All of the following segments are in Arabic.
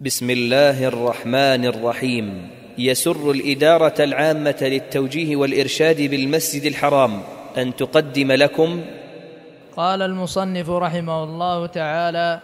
بسم الله الرحمن الرحيم يسر الإدارة العامة للتوجيه والإرشاد بالمسجد الحرام أن تقدم لكم قال المصنف رحمه الله تعالى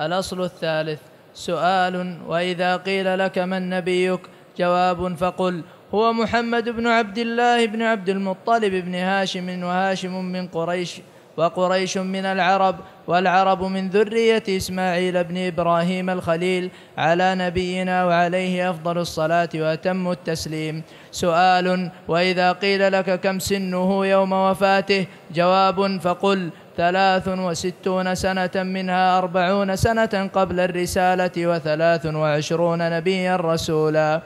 الأصل الثالث سؤال وإذا قيل لك من نبيك جواب فقل هو محمد بن عبد الله بن عبد المطلب بن هاشم وهاشم من قريش وقريش من العرب والعرب من ذرية إسماعيل بن إبراهيم الخليل على نبينا وعليه أفضل الصلاة وأتم التسليم سؤال وإذا قيل لك كم سنه يوم وفاته جواب فقل ثلاث وستون سنة منها أربعون سنة قبل الرسالة وثلاث وعشرون نبيا رسولا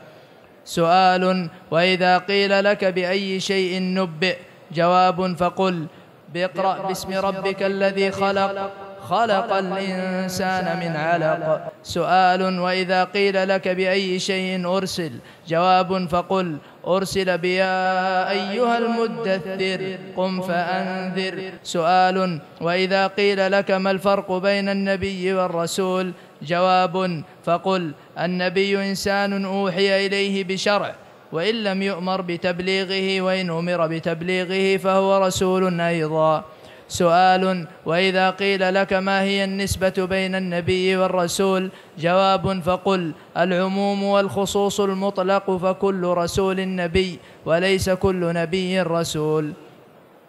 سؤال وإذا قيل لك بأي شيء نبئ جواب فقل اقرأ باسم ربك الذي خلق خلق الإنسان من علق سؤال وإذا قيل لك بأي شيء أرسل جواب فقل أرسل بيا أيها المدثر قم فأنذر سؤال وإذا قيل لك ما الفرق بين النبي والرسول جواب فقل النبي إنسان أوحي إليه بشرع وإن لم يؤمر بتبليغه وإن أمر بتبليغه فهو رسول أيضا سؤال وإذا قيل لك ما هي النسبة بين النبي والرسول جواب فقل العموم والخصوص المطلق فكل رسول نبي وليس كل نبي رسول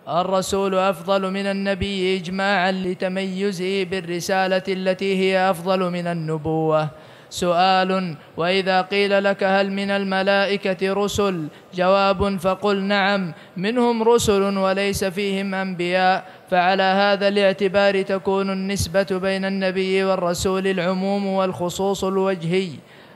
الرسول أفضل من النبي إجماعا لتميزه بالرسالة التي هي أفضل من النبوة سؤال واذا قيل لك هل من الملائكه رسل جواب فقل نعم منهم رسل وليس فيهم انبياء فعلى هذا الاعتبار تكون النسبه بين النبي والرسول العموم والخصوص الوجهي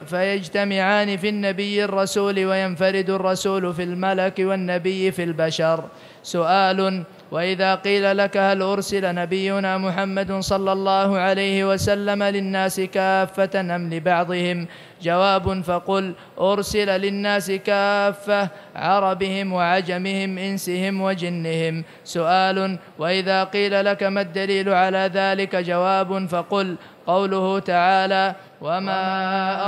فيجتمعان في النبي الرسول وينفرد الرسول في الملك والنبي في البشر سؤال واذا قيل لك هل ارسل نبينا محمد صلى الله عليه وسلم للناس كافه ام لبعضهم جواب فقل ارسل للناس كافه عربهم وعجمهم انسهم وجنهم سؤال واذا قيل لك ما الدليل على ذلك جواب فقل قوله تعالى وما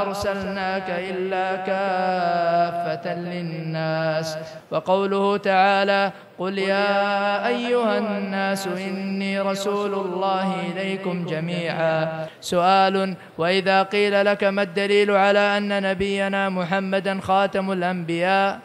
أرسلناك إلا كافة للناس وقوله تعالى قل يا أيها الناس إني رسول الله إليكم جميعا سؤال وإذا قيل لك ما الدليل على أن نبينا محمدا خاتم الأنبياء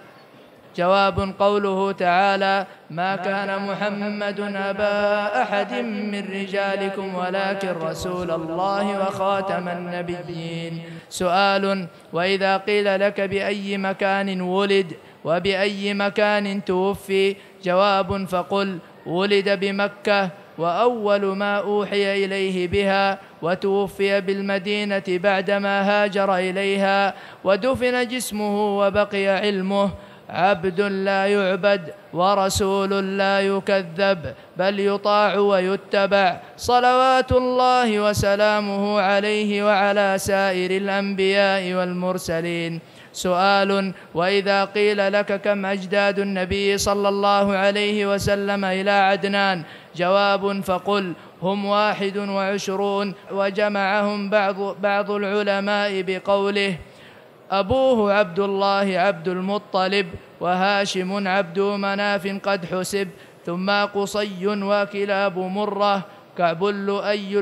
جواب قوله تعالى ما كان محمد أبا أحد من رجالكم ولكن رسول الله وخاتم النبيين سؤال وإذا قيل لك بأي مكان ولد وبأي مكان توفي جواب فقل ولد بمكة وأول ما أوحي إليه بها وتوفي بالمدينة بعدما هاجر إليها ودفن جسمه وبقي علمه عبد لا يعبد ورسول لا يكذب بل يطاع ويتبع صلوات الله وسلامه عليه وعلى سائر الأنبياء والمرسلين سؤال وإذا قيل لك كم أجداد النبي صلى الله عليه وسلم إلى عدنان جواب فقل هم واحد وعشرون وجمعهم بعض, بعض العلماء بقوله أبوه عبد الله عبد المطلب وهاشم عبد مناف قد حسب ثم قصي وكلاب مره كعب لؤي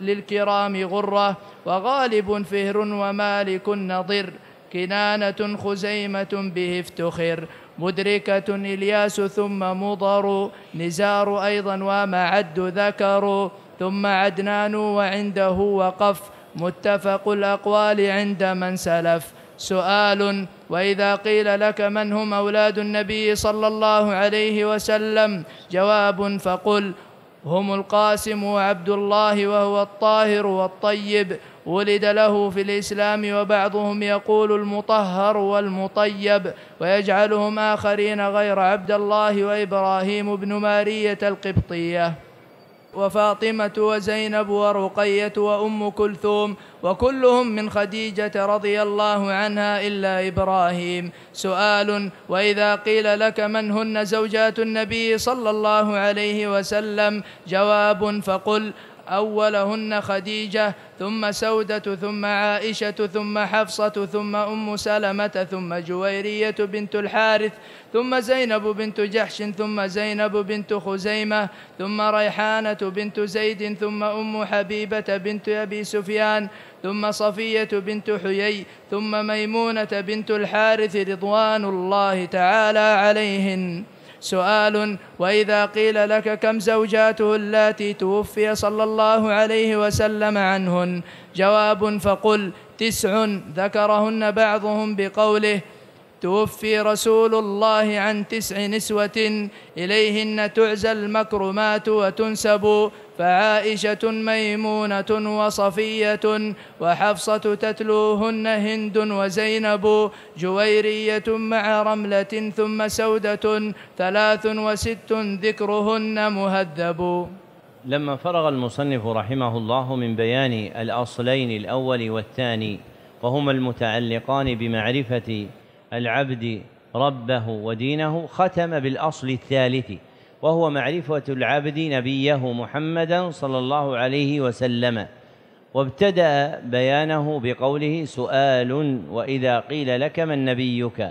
للكرام غره وغالب فهر ومالك نضر كنانة خزيمة به افتخر مدركة إلياس ثم مضر نزار أيضا ومعد ذكر ثم عدنان وعنده وقف متفق الأقوال عند من سلف سؤال واذا قيل لك من هم اولاد النبي صلى الله عليه وسلم جواب فقل هم القاسم وعبد الله وهو الطاهر والطيب ولد له في الإسلام وبعضهم يقول المطهر والمطيب ويجعلهم آخرين غير عبد الله وإبراهيم بن مارية القبطية وفاطمة وزينب ورقية وأم كلثوم وكلهم من خديجة رضي الله عنها إلا إبراهيم سؤال وإذا قيل لك من هن زوجات النبي صلى الله عليه وسلم جواب فقل أولهن خديجة ثم سودة ثم عائشة ثم حفصة ثم أم سلمة ثم جويرية بنت الحارث ثم زينب بنت جحش ثم زينب بنت خزيمة ثم ريحانة بنت زيد ثم أم حبيبة بنت أبي سفيان ثم صفية بنت حيي ثم ميمونة بنت الحارث رضوان الله تعالى عليهن سؤال وإذا قيل لك كم زوجاته اللاتي توفي صلى الله عليه وسلم عنهن جواب فقل تسع ذكرهن بعضهم بقوله توفي رسول الله عن تسع نسوة إليهن تعزى المكرمات وتنسب فعائشة ميمونة وصفية وحفصة تتلوهن هند وزينب جويرية مع رملة ثم سودة ثلاث وست ذكرهن مهذب لما فرغ المصنف رحمه الله من بيان الأصلين الأول والثاني وهما المتعلقان بمعرفة العبد ربه ودينه ختم بالاصل الثالث وهو معرفه العبد نبيه محمدا صلى الله عليه وسلم وابتدا بيانه بقوله سؤال واذا قيل لك من نبيك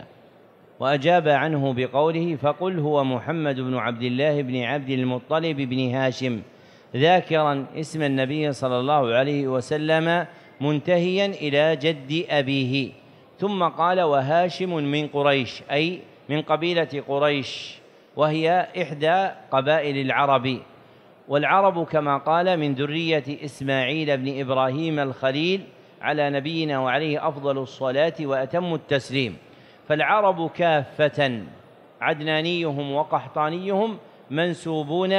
واجاب عنه بقوله فقل هو محمد بن عبد الله بن عبد المطلب بن هاشم ذاكرا اسم النبي صلى الله عليه وسلم منتهيا الى جد ابيه ثم قال وهاشم من قريش أي من قبيلة قريش وهي إحدى قبائل العرب والعرب كما قال من ذرية إسماعيل بن إبراهيم الخليل على نبينا وعليه أفضل الصلاة وأتم التسليم فالعرب كافة عدنانيهم وقحطانيهم منسوبون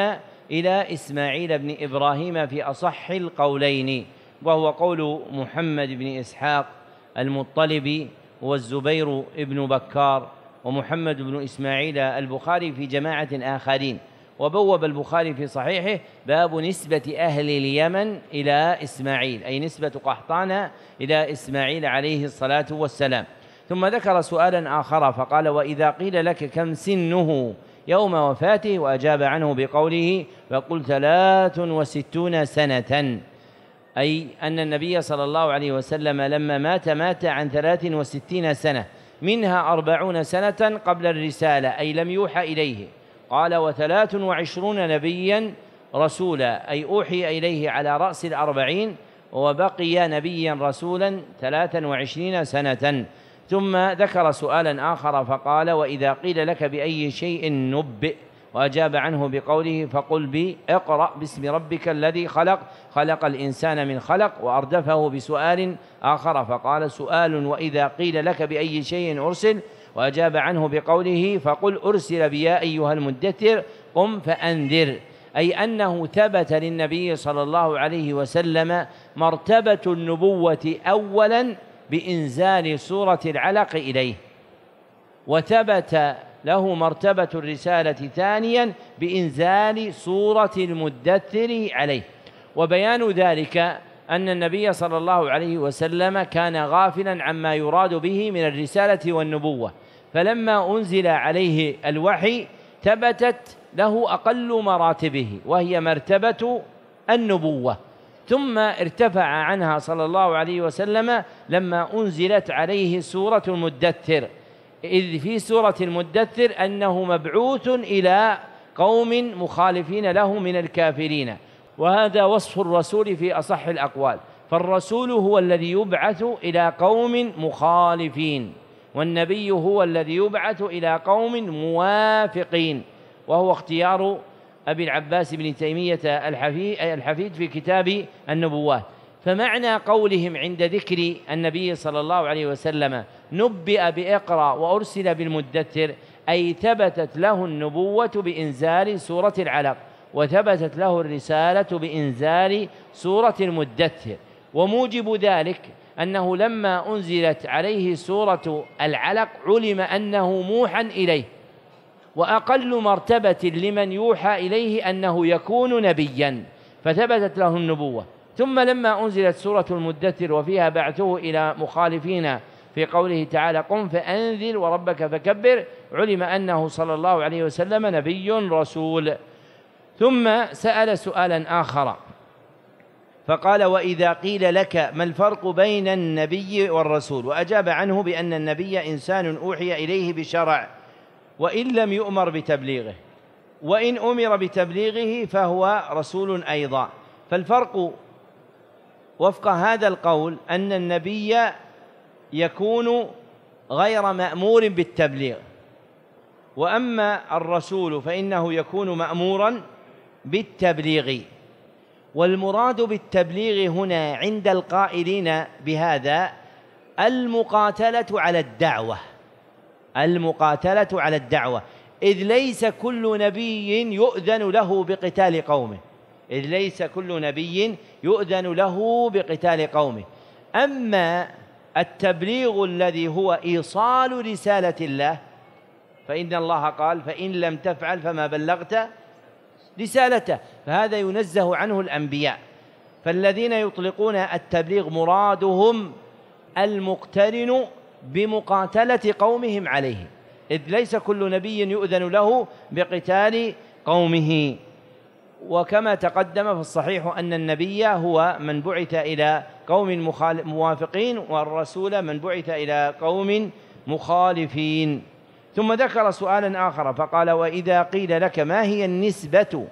إلى إسماعيل بن إبراهيم في أصح القولين وهو قول محمد بن إسحاق المطلب والزبير بن بكار ومحمد بن إسماعيل البخاري في جماعة آخرين وبوب البخاري في صحيحه باب نسبة أهل اليمن إلى إسماعيل أي نسبة قحطان إلى إسماعيل عليه الصلاة والسلام ثم ذكر سؤالا آخر فقال وإذا قيل لك كم سنه يوم وفاته وأجاب عنه بقوله فقل ثلاث وستون سنة أي أن النبي صلى الله عليه وسلم لما مات مات عن ثلاث وستين سنة منها أربعون سنة قبل الرسالة أي لم يوحى إليه قال وثلاث وعشرون نبيا رسولا أي أوحي إليه على رأس الأربعين وبقي نبيا رسولا ثلاثا وعشرين سنة ثم ذكر سؤالا آخر فقال وإذا قيل لك بأي شيء نبئ وأجاب عنه بقوله فقل بي اقرأ باسم ربك الذي خلق خلق الإنسان من خلق وأردفه بسؤال آخر فقال سؤال وإذا قيل لك بأي شيء أرسل وأجاب عنه بقوله فقل أرسل بي يا أيها المدثر قم فأنذر أي أنه ثبت للنبي صلى الله عليه وسلم مرتبة النبوة أولا بإنزال سورة العلق إليه وثبت له مرتبة الرسالة ثانيا بإنزال صورة المدثر عليه وبيان ذلك أن النبي صلى الله عليه وسلم كان غافلا عما يراد به من الرسالة والنبوة فلما أنزل عليه الوحي ثبتت له أقل مراتبه وهي مرتبة النبوة ثم ارتفع عنها صلى الله عليه وسلم لما أنزلت عليه سورة المدثر إذ في سورة المدثر أنه مبعوث إلى قوم مخالفين له من الكافرين وهذا وصف الرسول في أصح الأقوال فالرسول هو الذي يبعث إلى قوم مخالفين والنبي هو الذي يبعث إلى قوم موافقين وهو اختيار أبي العباس بن تيمية الحفيد في كتاب النبوات فمعنى قولهم عند ذكر النبي صلى الله عليه وسلم نبئ بإقرأ وأرسل بالمدثر أي ثبتت له النبوة بإنزال سورة العلق وثبتت له الرسالة بإنزال سورة المدثر وموجب ذلك أنه لما أنزلت عليه سورة العلق علم أنه موحى إليه وأقل مرتبة لمن يوحى إليه أنه يكون نبيا فثبتت له النبوة ثم لما أنزلت سورة المدثر وفيها بعثه إلى مخالفين في قوله تعالى قم فأنذر وربك فكبر علم أنه صلى الله عليه وسلم نبي رسول ثم سأل سؤالا آخر فقال وإذا قيل لك ما الفرق بين النبي والرسول وأجاب عنه بأن النبي إنسان أوحي إليه بشرع وإن لم يؤمر بتبليغه وإن أمر بتبليغه فهو رسول أيضا فالفرق وفق هذا القول أن النبي يكون غير مأمور بالتبليغ وأما الرسول فإنه يكون مأمورا بالتبليغ والمراد بالتبليغ هنا عند القائلين بهذا المقاتلة على الدعوة المقاتلة على الدعوة إذ ليس كل نبي يؤذن له بقتال قومه إذ ليس كل نبي يؤذن له بقتال قومه أما التبليغ الذي هو إيصال رسالة الله فإن الله قال فإن لم تفعل فما بلغت رسالته فهذا ينزه عنه الأنبياء فالذين يطلقون التبليغ مرادهم المقترن بمقاتلة قومهم عليه إذ ليس كل نبي يؤذن له بقتال قومه وكما تقدم فالصحيح أن النبي هو من بعث إلى قوم موافقين والرسول من بعث إلى قوم مخالفين ثم ذكر سؤالا آخر فقال وإذا قيل لك ما هي النسبة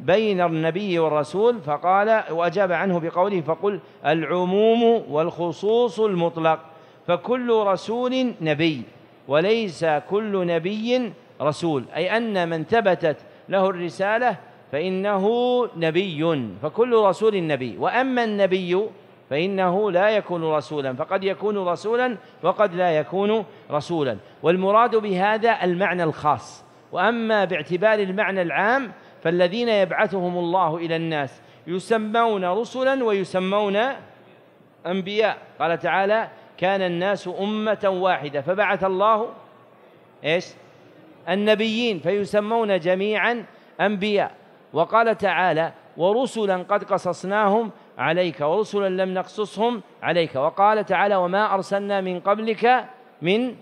بين النبي والرسول فقال وأجاب عنه بقوله فقل العموم والخصوص المطلق فكل رسول نبي وليس كل نبي رسول أي أن من ثبتت له الرسالة فإنه نبي فكل رسول نبي وأما النبي فإنه لا يكون رسولا فقد يكون رسولا وقد لا يكون رسولا والمراد بهذا المعنى الخاص وأما باعتبار المعنى العام فالذين يبعثهم الله إلى الناس يسمون رسلا ويسمون أنبياء قال تعالى كان الناس أمة واحدة فبعث الله إيش النبيين فيسمون جميعا أنبياء وقال تعالى ورسلا قد قصصناهم عليك ورسلا لم نقصصهم عليك وقال تعالى وما أرسلنا من قبلك من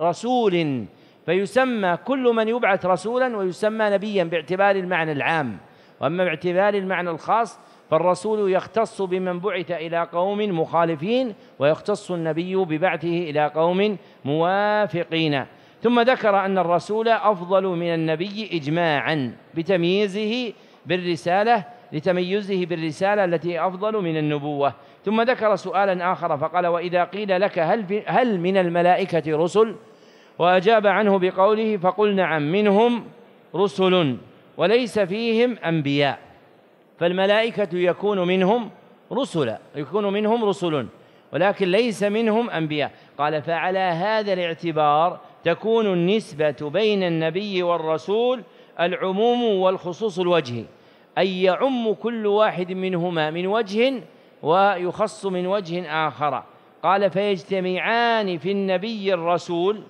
رسول فيسمى كل من يبعث رسولا ويسمى نبيا باعتبار المعنى العام وأما باعتبار المعنى الخاص فالرسول يختص بمن بعث إلى قوم مخالفين ويختص النبي ببعثه إلى قوم موافقين ثم ذكر أن الرسول أفضل من النبي إجماعا بتمييزه بالرسالة لتميزه بالرسالة التي أفضل من النبوة ثم ذكر سؤالا آخر فقال وإذا قيل لك هل, هل من الملائكة رسل وأجاب عنه بقوله فقل نعم منهم رسل وليس فيهم أنبياء فالملائكة يكون منهم رسلا يكون منهم رسل ولكن ليس منهم أنبياء قال فعلى هذا الاعتبار تكون النسبة بين النبي والرسول العموم والخصوص الوجهي أي يعم كل واحد منهما من وجه ويخص من وجه آخر قال فيجتمعان في النبي الرسول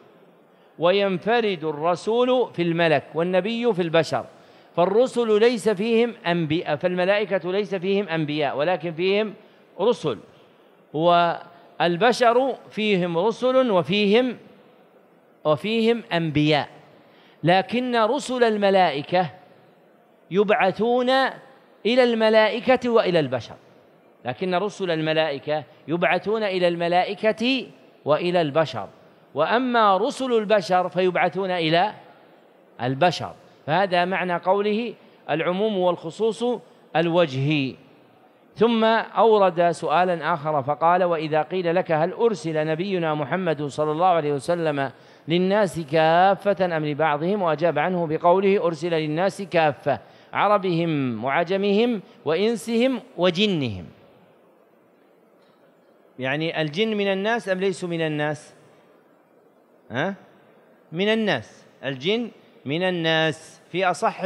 وينفرد الرسول في الملك والنبي في البشر فالرسل ليس فيهم أنبياء فالملائكة ليس فيهم أنبياء ولكن فيهم رسل والبشر فيهم رسل وفيهم وفيهم أنبياء لكن رسل الملائكة يبعثون إلى الملائكة وإلى البشر لكن رسل الملائكة يبعثون إلى الملائكة وإلى البشر وأما رسل البشر فيبعثون إلى البشر فهذا معنى قوله العموم والخصوص الوجهي ثم أورد سؤالا آخر فقال وإذا قيل لك هل أرسل نبينا محمد صلى الله عليه وسلم للناس كافة أم لبعضهم وأجاب عنه بقوله أرسل للناس كافة عربهم وعجمهم وإنسهم وجنهم يعني الجن من الناس أم ليسوا من الناس ها؟ من الناس الجن من الناس في أصح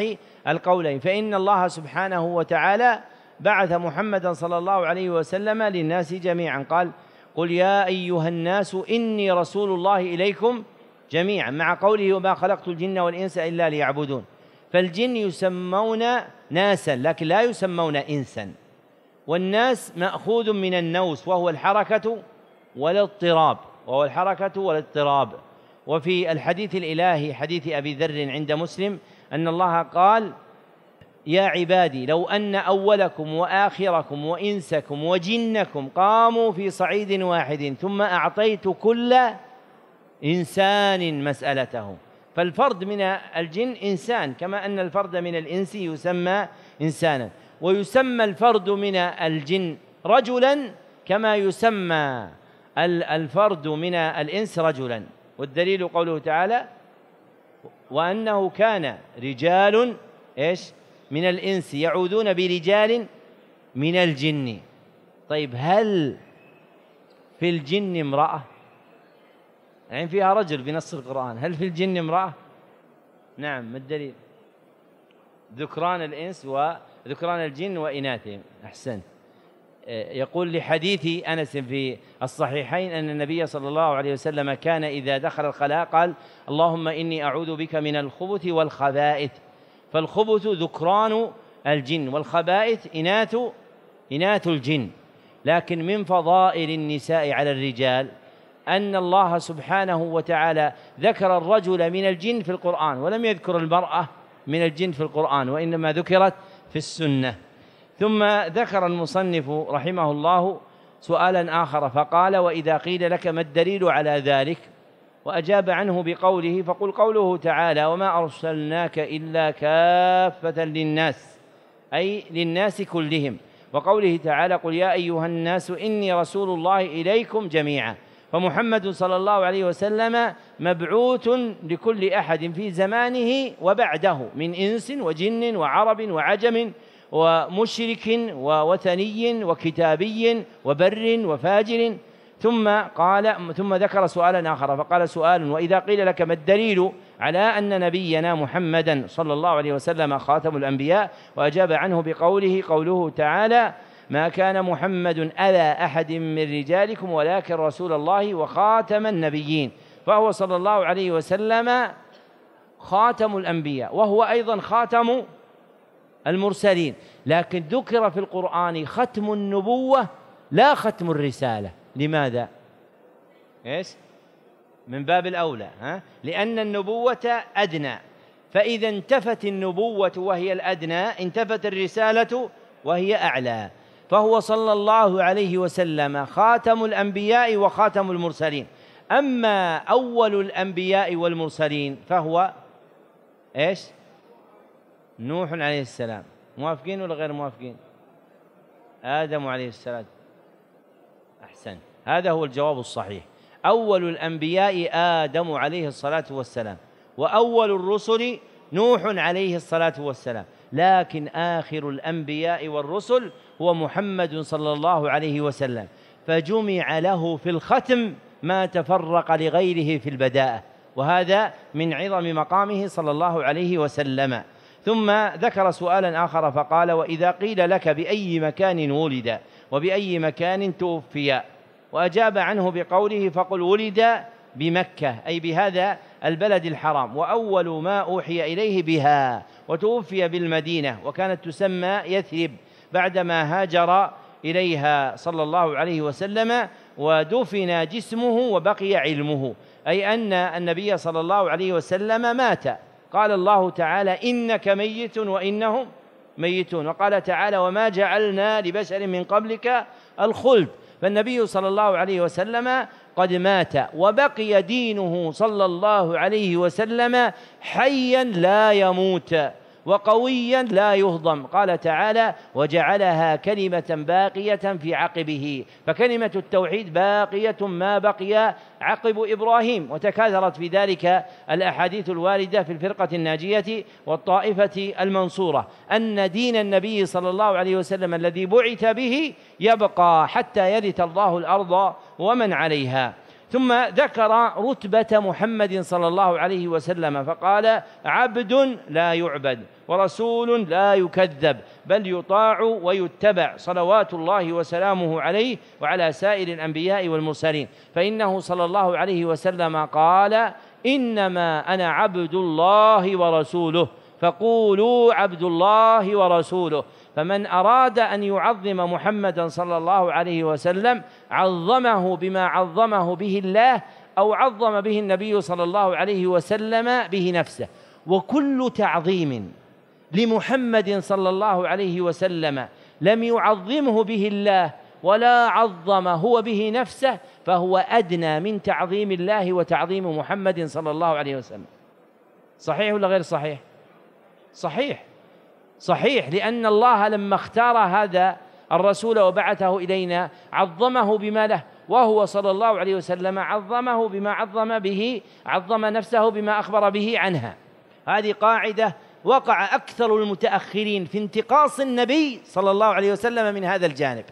القولين فإن الله سبحانه وتعالى بعث محمدا صلى الله عليه وسلم للناس جميعا قال قل يا أيها الناس إني رسول الله إليكم جميعا مع قوله وما خلقت الجن والإنس إلا ليعبدون فالجن يسمون ناسا لكن لا يسمون إنسا والناس مأخوذ من النوس وهو الحركة والاضطراب وهو الحركة والاضطراب وفي الحديث الإلهي حديث أبي ذر عند مسلم أن الله قال يا عبادي لو أن أولكم وآخركم وإنسكم وجنكم قاموا في صعيد واحد ثم أعطيت كل إنسان مسألته فالفرد من الجن إنسان كما أن الفرد من الإنس يسمى إنسانا ويسمى الفرد من الجن رجلا كما يسمى الفرد من الإنس رجلا والدليل قوله تعالى وأنه كان رجال إيش من الإنس يعوذون برجال من الجن طيب هل في الجن امرأة العين يعني فيها رجل بنص القرآن هل في الجن امرأة نعم ما الدليل ذكران الإنس وذكران الجن وإناثهم أحسنت آه، يقول لحديث أنس في الصحيحين أن النبي صلى الله عليه وسلم كان إذا دخل الخلاء قال اللهم إني أعوذ بك من الخبث والخبائث فالخبث ذكران الجن والخبائث إناث إناث الجن لكن من فضائل النساء على الرجال أن الله سبحانه وتعالى ذكر الرجل من الجن في القرآن ولم يذكر المرأة من الجن في القرآن وإنما ذكرت في السنة ثم ذكر المصنف رحمه الله سؤالا آخر فقال وإذا قيل لك ما الدليل على ذلك وأجاب عنه بقوله فقل قوله تعالى وما أرسلناك إلا كافة للناس أي للناس كلهم وقوله تعالى قل يا أيها الناس إني رسول الله إليكم جميعا فمحمد صلى الله عليه وسلم مبعوث لكل أحد في زمانه وبعده من إنس وجن وعرب وعجم ومشرك ووثني وكتابي وبر وفاجر ثم قال ثم ذكر سؤالا آخر فقال سؤال وإذا قيل لك ما الدليل على أن نبينا محمدا صلى الله عليه وسلم خاتم الأنبياء وأجاب عنه بقوله قوله تعالى ما كان محمد أذى أحد من رجالكم ولكن رسول الله وخاتم النبيين فهو صلى الله عليه وسلم خاتم الأنبياء وهو أيضا خاتم المرسلين لكن ذكر في القرآن ختم النبوة لا ختم الرسالة لماذا؟ ايش؟ من باب الأولى ها؟ لأن النبوة أدنى فإذا انتفت النبوة وهي الأدنى انتفت الرسالة وهي أعلى فهو صلى الله عليه وسلم خاتم الأنبياء وخاتم المرسلين أما أول الأنبياء والمرسلين فهو إيش نوح عليه السلام موافقين ولا غير موافقين آدم عليه السلام أحسن هذا هو الجواب الصحيح أول الأنبياء آدم عليه الصلاة والسلام وأول الرسل نوح عليه الصلاة والسلام لكن آخر الأنبياء والرسل هو محمد صلى الله عليه وسلم فجمع له في الختم ما تفرق لغيره في البداءة وهذا من عظم مقامه صلى الله عليه وسلم ثم ذكر سؤالا آخر فقال وإذا قيل لك بأي مكان ولد وبأي مكان توفي وأجاب عنه بقوله فقل ولد بمكة أي بهذا البلد الحرام وأول ما أوحي إليه بها وتوفي بالمدينة وكانت تسمى يثرب بعدما هاجر إليها صلى الله عليه وسلم ودفن جسمه وبقي علمه أي أن النبي صلى الله عليه وسلم مات قال الله تعالى إنك ميت وإنهم ميتون وقال تعالى وما جعلنا لبشر من قبلك الخلد فالنبي صلى الله عليه وسلم قد مات وبقي دينه صلى الله عليه وسلم حيا لا يموت وقويا لا يهضم قال تعالى وجعلها كلمة باقية في عقبه فكلمة التوحيد باقية ما بقي عقب إبراهيم وتكاثرت في ذلك الأحاديث الواردة في الفرقة الناجية والطائفة المنصورة أن دين النبي صلى الله عليه وسلم الذي بعث به يبقى حتى يرث الله الأرض ومن عليها ثم ذكر رتبة محمد صلى الله عليه وسلم فقال عبد لا يعبد ورسول لا يكذب بل يطاع ويتبع صلوات الله وسلامه عليه وعلى سائر الأنبياء والمرسلين فإنه صلى الله عليه وسلم قال إنما أنا عبد الله ورسوله فقولوا عبد الله ورسوله فمن أراد أن يعظم محمدا صلى الله عليه وسلم عظمه بما عظمه به الله أو عظم به النبي صلى الله عليه وسلم به نفسه وكل تعظيم لمحمد صلى الله عليه وسلم لم يعظمه به الله ولا عظم هو به نفسه فهو أدنى من تعظيم الله وتعظيم محمد صلى الله عليه وسلم صحيح ولا غير صحيح؟ صحيح صحيح لأن الله لما اختار هذا الرسول وبعثه إلينا عظمه بما له وهو صلى الله عليه وسلم عظمه بما عظم به عظم نفسه بما أخبر به عنها هذه قاعدة وقع أكثر المتأخرين في انتقاص النبي صلى الله عليه وسلم من هذا الجانب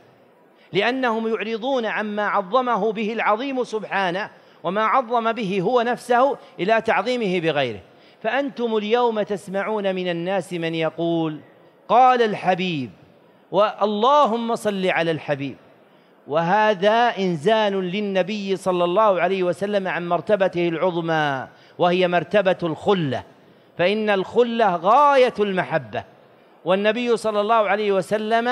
لأنهم يعرضون عما عظمه به العظيم سبحانه وما عظم به هو نفسه إلى تعظيمه بغيره فأنتم اليوم تسمعون من الناس من يقول قال الحبيب واللهم صل على الحبيب وهذا إنزال للنبي صلى الله عليه وسلم عن مرتبته العظمى وهي مرتبة الخلة فإن الخلة غاية المحبة والنبي صلى الله عليه وسلم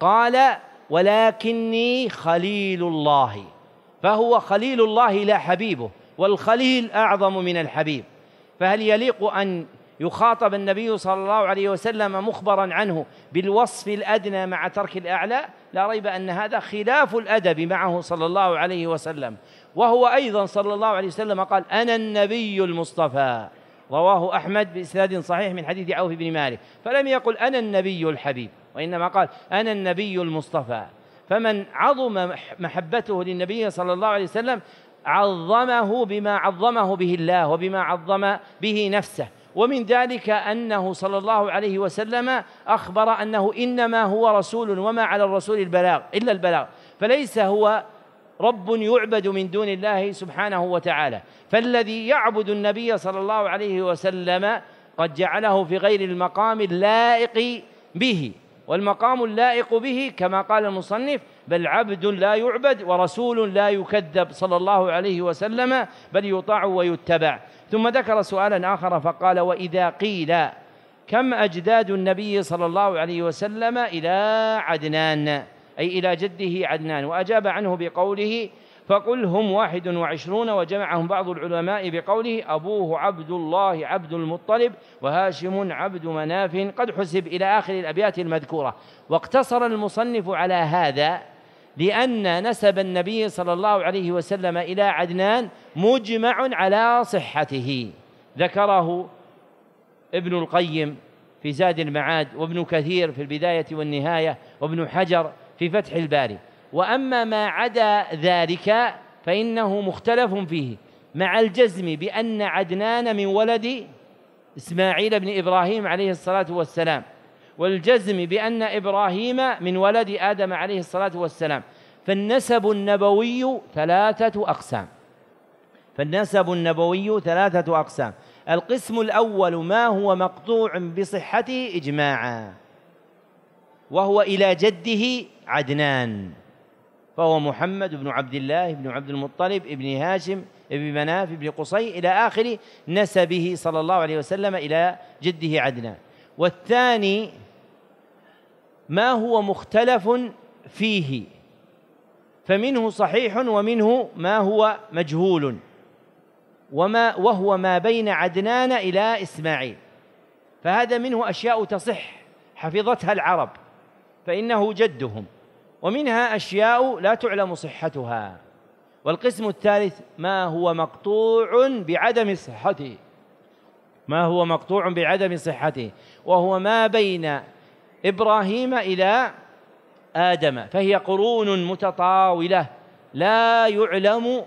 قال ولكني خليل الله فهو خليل الله لا حبيبه والخليل أعظم من الحبيب فهل يليق أن يخاطب النبي صلى الله عليه وسلم مخبرا عنه بالوصف الادنى مع ترك الاعلى لا ريب ان هذا خلاف الادب معه صلى الله عليه وسلم وهو ايضا صلى الله عليه وسلم قال انا النبي المصطفى رواه احمد باسناد صحيح من حديث عوف بن مالك فلم يقل انا النبي الحبيب وانما قال انا النبي المصطفى فمن عظم محبته للنبي صلى الله عليه وسلم عظمه بما عظمه به الله وبما عظم به نفسه ومن ذلك انه صلى الله عليه وسلم اخبر انه انما هو رسول وما على الرسول البلاغ الا البلاغ فليس هو رب يعبد من دون الله سبحانه وتعالى فالذي يعبد النبي صلى الله عليه وسلم قد جعله في غير المقام اللائق به والمقام اللائق به كما قال المصنف بل عبد لا يعبد ورسول لا يكذب صلى الله عليه وسلم بل يطاع ويتبع ثم ذكر سؤالا آخر فقال وإذا قيل كم أجداد النبي صلى الله عليه وسلم إلى عدنان أي إلى جده عدنان وأجاب عنه بقوله فقل هم واحد وعشرون وجمعهم بعض العلماء بقوله أبوه عبد الله عبد المطلب وهاشم عبد مناف قد حسب إلى آخر الأبيات المذكورة واقتصر المصنف على هذا لأن نسب النبي صلى الله عليه وسلم إلى عدنان مجمع على صحته ذكره ابن القيم في زاد المعاد وابن كثير في البداية والنهاية وابن حجر في فتح الباري وأما ما عدا ذلك فإنه مختلف فيه مع الجزم بأن عدنان من ولد إسماعيل بن إبراهيم عليه الصلاة والسلام والجزم بأن إبراهيم من ولد آدم عليه الصلاة والسلام فالنسب النبوي ثلاثة أقسام فالنسب النبوي ثلاثة أقسام القسم الأول ما هو مقطوع بصحته إجماعا وهو إلى جده عدنان فهو محمد بن عبد الله بن عبد المطلب بن هاشم بن مناف بن قصي إلى آخر نسبه صلى الله عليه وسلم إلى جده عدنان والثاني ما هو مختلف فيه فمنه صحيح ومنه ما هو مجهول وما وهو ما بين عدنان إلى إسماعيل فهذا منه أشياء تصح حفظتها العرب فإنه جدهم ومنها أشياء لا تعلم صحتها والقسم الثالث ما هو مقطوع بعدم صحته ما هو مقطوع بعدم صحته وهو ما بين إبراهيم إلى آدم فهي قرون متطاولة لا يعلم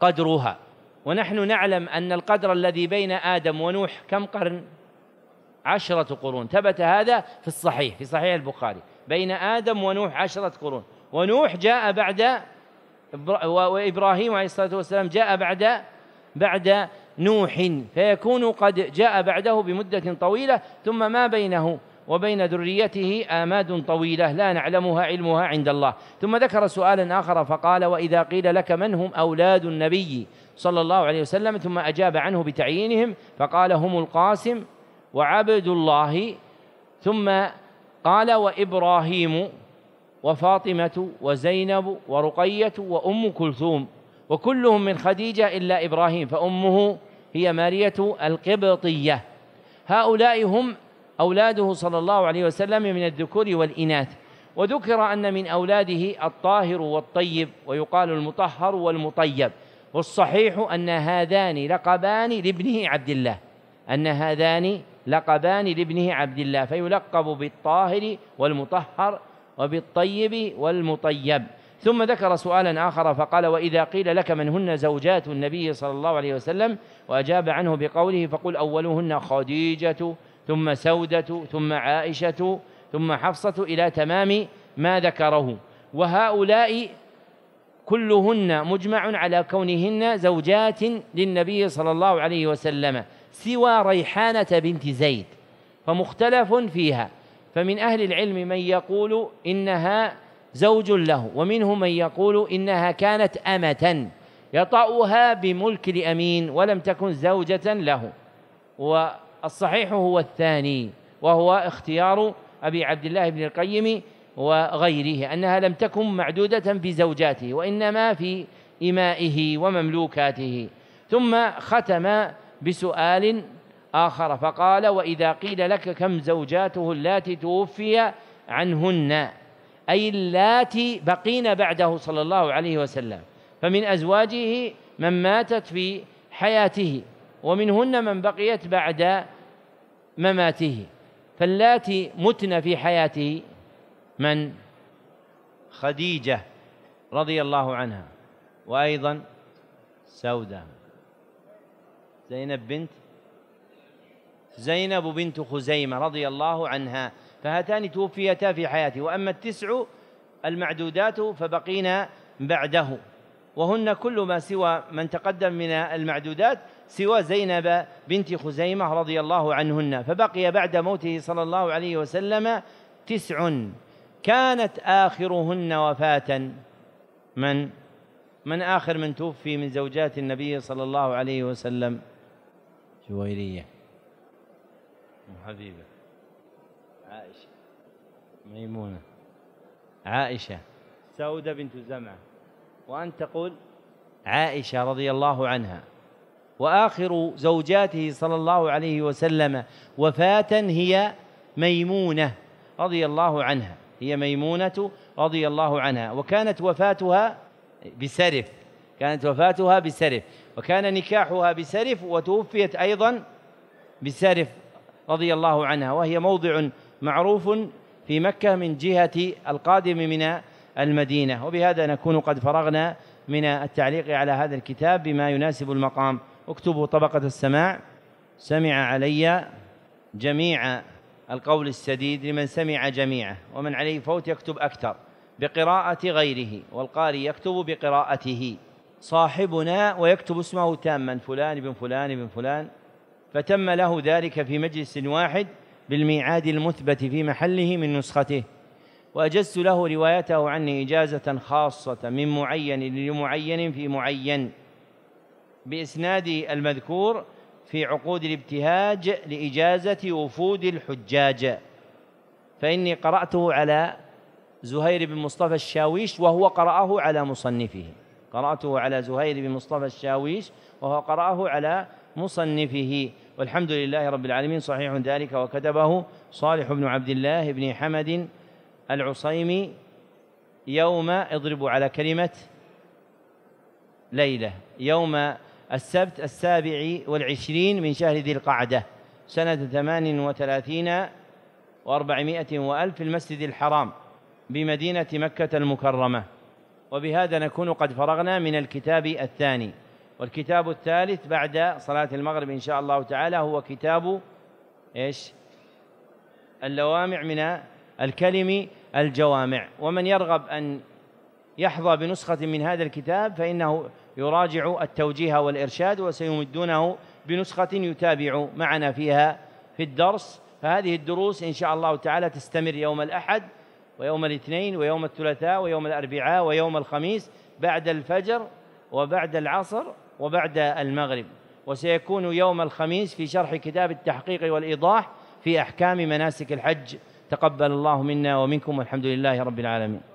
قدرها ونحن نعلم أن القدر الذي بين آدم ونوح كم قرن؟ عشرة قرون ثبت هذا في الصحيح في صحيح البخاري بين آدم ونوح عشرة قرون ونوح جاء بعد وإبراهيم عليه الصلاة والسلام جاء بعد بعد نوح فيكون قد جاء بعده بمدة طويلة ثم ما بينه وبين ذريته آماد طويلة لا نعلمها علمها عند الله ثم ذكر سؤالا آخر فقال وإذا قيل لك من هم أولاد النبي صلى الله عليه وسلم ثم أجاب عنه بتعيينهم فقال هم القاسم وعبد الله ثم قال وإبراهيم وفاطمة وزينب ورقية وأم كلثوم وكلهم من خديجة إلا إبراهيم فأمه هي مارية القبطية هؤلاء هم أولاده صلى الله عليه وسلم من الذكور والإناث وذكر أن من أولاده الطاهر والطيب ويقال المطهر والمطيب والصحيح أن هذان لقبان لابنه عبد الله أن هذان لقبان لابنه عبد الله فيلقب بالطاهر والمطهر وبالطيب والمطيب ثم ذكر سؤالا آخر فقال وإذا قيل لك من هن زوجات النبي صلى الله عليه وسلم وأجاب عنه بقوله فقل أولهن خديجة ثم سودة ثم عائشة ثم حفصة إلى تمام ما ذكره وهؤلاء كلهن مجمع على كونهن زوجات للنبي صلى الله عليه وسلم سوى ريحانة بنت زيد فمختلف فيها فمن أهل العلم من يقول إنها زوج له ومنهم من يقول إنها كانت أمة يطأها بملك لأمين ولم تكن زوجة له والصحيح هو الثاني وهو اختيار أبي عبد الله بن القيم وغيره أنها لم تكن معدودة في زوجاته وإنما في إمائه ومملوكاته ثم ختم بسؤال آخر فقال وإذا قيل لك كم زوجاته اللاتي توفي عنهن أي اللاتي بقين بعده صلى الله عليه وسلم فمن أزواجه من ماتت في حياته ومنهن من بقيت بعد مماته فاللاتي متن في حياته من خديجة رضي الله عنها وأيضا سودة زينب بنت زينب بنت خزيمة رضي الله عنها فهاتان توفيتا في حياته وأما التسع المعدودات فبقين بعده وهن كل ما سوى من تقدم من المعدودات سوى زينب بنت خزيمة رضي الله عنهن فبقي بعد موته صلى الله عليه وسلم تسع كانت آخرهن وفاة من من آخر من توفي من زوجات النبي صلى الله عليه وسلم جويرية أم حبيبة عائشة ميمونة عائشة سودة بنت زمعة وأن تقول عائشة رضي الله عنها وآخر زوجاته صلى الله عليه وسلم وفاة هي ميمونة رضي الله عنها هي ميمونة رضي الله عنها وكانت وفاتها بسرف كانت وفاتها بسرف وكان نكاحها بسرف وتوفيت أيضا بسرف رضي الله عنها وهي موضع معروف في مكة من جهة القادم من المدينة وبهذا نكون قد فرغنا من التعليق على هذا الكتاب بما يناسب المقام اكتبوا طبقة السماع سمع علي جميع القول السديد لمن سمع جميعه ومن عليه فوت يكتب أكثر بقراءة غيره والقاري يكتب بقراءته صاحبنا ويكتب اسمه تاما فلان بن فلان بن فلان فتم له ذلك في مجلس واحد بالميعاد المثبت في محله من نسخته وأجزت له روايته عني إجازة خاصة من معين لمعين في معين بإسنادي المذكور في عقود الابتهاج لإجازة وفود الحجاج فإني قرأته على زهير بن مصطفى الشاويش وهو قرأه على مصنفه قرأته على زهير بن مصطفى الشاويش وهو قرأه على مصنفه والحمد لله رب العالمين صحيح ذلك وكتبه صالح بن عبد الله بن حمد العصيمي يوم اضربوا على كلمة ليلة يوم السبت السابع والعشرين من شهر ذي القعدة سنة ثمان وثلاثين وأربعمائة وألف في المسجد الحرام بمدينة مكة المكرمة وبهذا نكون قد فرغنا من الكتاب الثاني والكتاب الثالث بعد صلاة المغرب إن شاء الله تعالى هو كتاب إيش اللوامع من الكلم الجوامع ومن يرغب أن يحظى بنسخة من هذا الكتاب فإنه يراجع التوجيه والإرشاد وسيمدونه بنسخة يتابع معنا فيها في الدرس فهذه الدروس إن شاء الله تعالى تستمر يوم الأحد ويوم الاثنين ويوم الثلاثاء ويوم الأربعاء ويوم الخميس بعد الفجر وبعد العصر وبعد المغرب وسيكون يوم الخميس في شرح كتاب التحقيق والإيضاح في أحكام مناسك الحج تقبل الله منا ومنكم والحمد لله رب العالمين